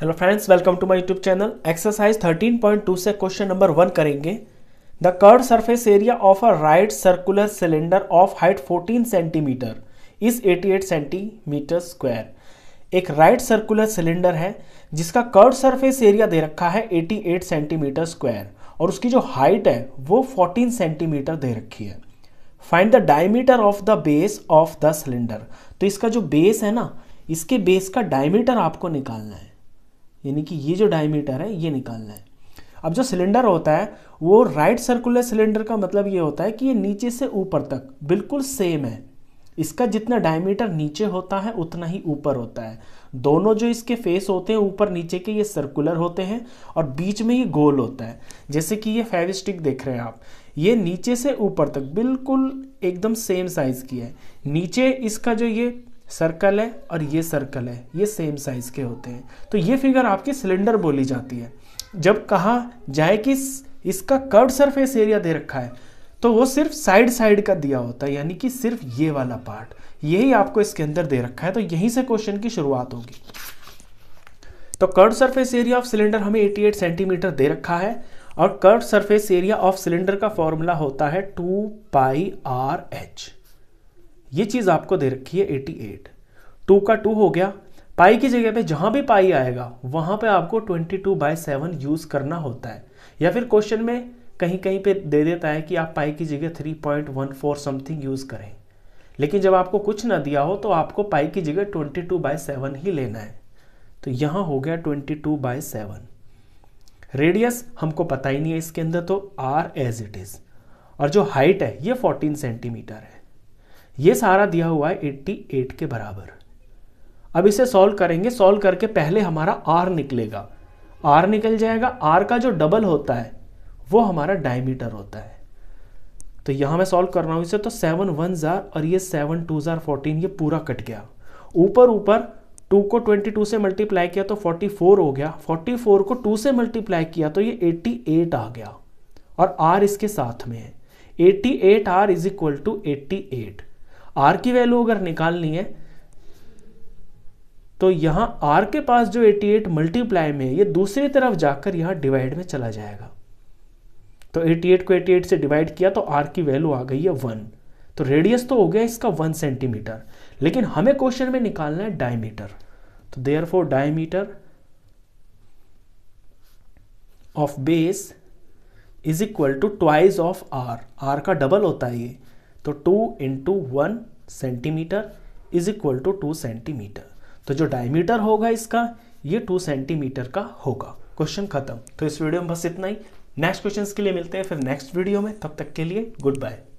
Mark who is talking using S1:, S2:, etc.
S1: hello friends welcome to my YouTube channel exercise 13.2 से question number one करेंगे the curved surface area of a right circular cylinder of height 14 centimetre is 88 centimetre square एक right circular cylinder है जिसका curd surface area दे रखा है 88 centimetre square और उसकी जो हाइट है वो फोर्टीन सेंटीमीटर दे रखी है find the diameter of the base of the cylinder तो इसका जो बेस है ना इसके बेस का डायमीटर आपको निकालना है यानी कि ये जो डायमीटर है ये निकालना है अब जो सिलेंडर होता है वो राइट सर्कुलर सिलेंडर का मतलब ये होता है कि ये नीचे से ऊपर तक बिल्कुल सेम है इसका जितना डायमीटर नीचे होता है उतना ही ऊपर होता है दोनों जो इसके फेस होते हैं ऊपर नीचे के ये सर्कुलर होते हैं और बीच में ये गोल होता है जैसे कि ये फेविस्टिक देख रहे हैं आप ये नीचे से ऊपर तक बिल्कुल एकदम सेम साइज़ की है नीचे इसका जो ये सर्कल है और ये सर्कल है ये सेम साइज के होते हैं तो ये फिगर आपकी सिलेंडर बोली जाती है जब कहा जाए कि इसका कर्व सरफेस एरिया दे रखा है तो वो सिर्फ साइड साइड का दिया होता है यानी कि सिर्फ ये वाला पार्ट यही आपको इसके अंदर दे रखा है तो यहीं से क्वेश्चन की शुरुआत होगी तो curve surface area of cylinder हमें 88 सेंटीमीटर दे रखा है और curve surface area of cylinder का फॉर्मूला होता है टू पाई आर एच ये चीज़ आपको दे रखी है एटी एट टू का टू हो गया पाई की जगह पे जहां भी पाई आएगा वहां पे आपको twenty two by seven use करना होता है या फिर क्वेश्चन में कहीं कहीं पे दे देता है कि आप पाई की जगह three point one four something use करें लेकिन जब आपको कुछ ना दिया हो तो आपको पाई की जगह ट्वेंटी टू बाई सेवन ही लेना है तो यहां हो गया twenty two by seven radius हमको पता ही नहीं है इसके अंदर तो आर एज इट इज़ और जो हाइट है ये 14 सेंटीमीटर है ये सारा दिया हुआ है 88 के बराबर अब इसे सॉल्व करेंगे सॉल्व करके पहले हमारा आर निकलेगा आर निकल जाएगा आर का जो डबल होता है वो हमारा डायमीटर होता है तो यहाँ मैं सॉल्व कर रहा हूँ इसे तो सेवन वन ज़ार और ये सेवन टू ज़ार फोर्टीन ये पूरा कट गया ऊपर ऊपर टू को ट्वेंटी टू से मल्टीप्लाई किया तो फोर्टी फोर हो गया फोर्टी फोर को टू से मल्टीप्लाई किया तो ये एट्टी एट आ गया और आर इसके साथ में है eighty eight R is equal to eighty eight R की वैल्यू अगर निकालनी है तो यहां आर के पास जो 88 मल्टीप्लाई में ये दूसरी तरफ जाकर यहां डिवाइड में चला जाएगा तो 88 को 88 से डिवाइड किया तो आर की वैल्यू आ गई है वन तो रेडियस तो हो गया इसका वन सेंटीमीटर लेकिन हमें क्वेश्चन में निकालना है डायमीटर तो therefore diameter of base is equal to twice of R R का डबल होता है ये तो two into one centimetre is equal to two centimetre तो जो डायमीटर होगा इसका ये टू सेंटीमीटर का होगा क्वेश्चन खत्म तो इस वीडियो में बस इतना ही नेक्स्ट क्वेश्चन के लिए मिलते हैं फिर नेक्स्ट वीडियो में तब तक के लिए गुड बाय